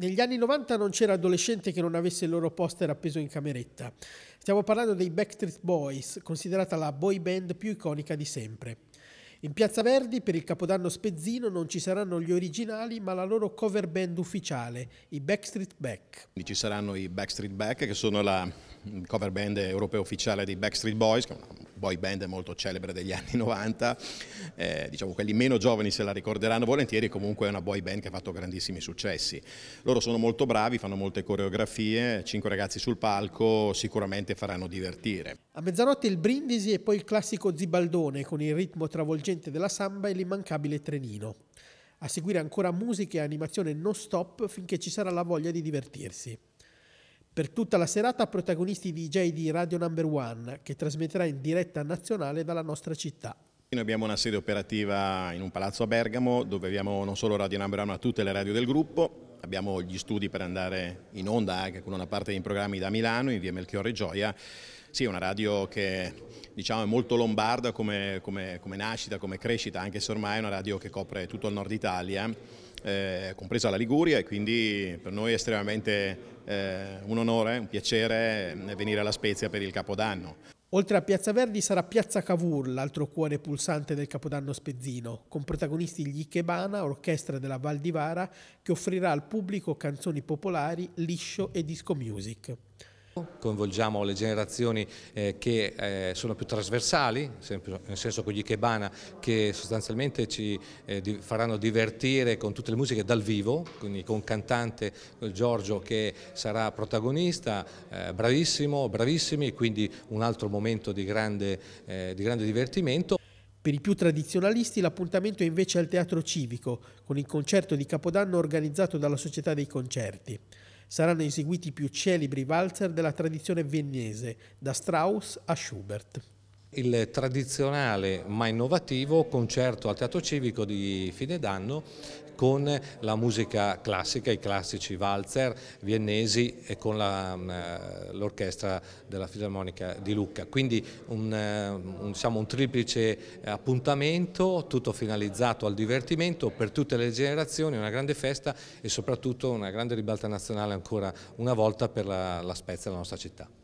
Negli anni 90 non c'era adolescente che non avesse il loro poster appeso in cameretta. Stiamo parlando dei Backstreet Boys, considerata la boy band più iconica di sempre. In Piazza Verdi per il Capodanno Spezzino non ci saranno gli originali ma la loro cover band ufficiale, i Backstreet Back. Ci saranno i Backstreet Back che sono la cover band europea ufficiale dei Backstreet Boys, che è una boy band molto celebre degli anni 90, eh, diciamo quelli meno giovani se la ricorderanno volentieri, comunque è una boy band che ha fatto grandissimi successi. Loro sono molto bravi, fanno molte coreografie, cinque ragazzi sul palco sicuramente faranno divertire. A mezzanotte il brindisi e poi il classico zibaldone con il ritmo travolgente della samba e l'immancabile trenino. A seguire ancora musica e animazione non stop finché ci sarà la voglia di divertirsi. Per tutta la serata protagonisti DJ di Radio Number One, che trasmetterà in diretta nazionale dalla nostra città. Noi abbiamo una sede operativa in un palazzo a Bergamo, dove abbiamo non solo Radio Number One, ma tutte le radio del gruppo, abbiamo gli studi per andare in onda anche con una parte dei programmi da Milano in via Melchiorre Gioia. Sì, è una radio che diciamo, è molto lombarda come, come, come nascita, come crescita, anche se ormai è una radio che copre tutto il nord Italia eh, compresa la Liguria e quindi per noi è estremamente eh, un onore, un piacere eh, venire alla Spezia per il Capodanno. Oltre a Piazza Verdi sarà Piazza Cavour l'altro cuore pulsante del Capodanno spezzino, con protagonisti gli Ikebana, orchestra della Val di Vara, che offrirà al pubblico canzoni popolari, liscio e disco music. Coinvolgiamo le generazioni eh, che eh, sono più trasversali, nel senso con gli Ikebana che sostanzialmente ci eh, di, faranno divertire con tutte le musiche dal vivo, quindi con cantante eh, Giorgio che sarà protagonista, eh, bravissimo, bravissimi, quindi un altro momento di grande, eh, di grande divertimento. Per i più tradizionalisti l'appuntamento è invece al Teatro Civico, con il concerto di Capodanno organizzato dalla Società dei Concerti saranno eseguiti i più celebri valzer della tradizione viennese, da Strauss a Schubert il tradizionale ma innovativo concerto al Teatro Civico di fine d'anno con la musica classica, i classici valzer viennesi e con mm, eh, l'orchestra della Filarmonica di Lucca. Quindi un, eh, un, diciamo un triplice appuntamento, tutto finalizzato al divertimento per tutte le generazioni, una grande festa e soprattutto una grande ribalta nazionale ancora una volta per la, la Spezia, la nostra città.